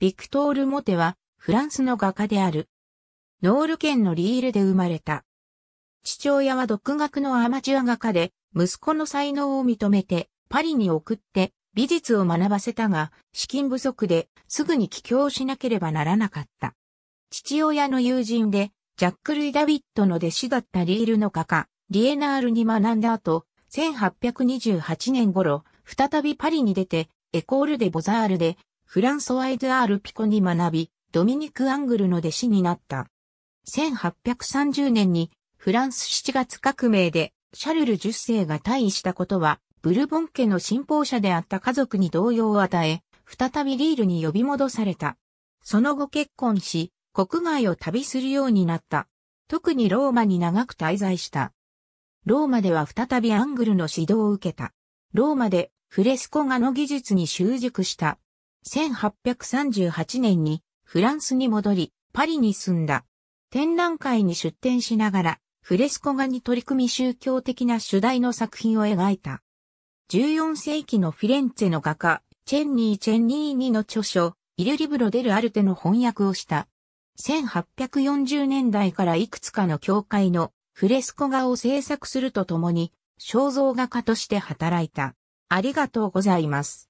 ビクトール・モテは、フランスの画家である。ノール県のリールで生まれた。父親は独学のアマチュア画家で、息子の才能を認めて、パリに送って美術を学ばせたが、資金不足ですぐに帰郷しなければならなかった。父親の友人で、ジャック・ルイ・ダビットの弟子だったリールの画家、リエナールに学んだ後、1828年頃、再びパリに出て、エコールでボザールでフランソワイド・アール・ピコに学び、ドミニク・アングルの弟子になった。1830年にフランス7月革命でシャルル10世が退位したことは、ブルボン家の信奉者であった家族に動揺を与え、再びリールに呼び戻された。その後結婚し、国外を旅するようになった。特にローマに長く滞在した。ローマでは再びアングルの指導を受けた。ローマでフレスコ画の技術に習熟した。1838年にフランスに戻り、パリに住んだ。展覧会に出展しながら、フレスコ画に取り組み宗教的な主題の作品を描いた。14世紀のフィレンツェの画家、チェンニー・チェンニーニの著書、イル・リブロ・デル・アルテの翻訳をした。1840年代からいくつかの教会のフレスコ画を制作するとともに、肖像画家として働いた。ありがとうございます。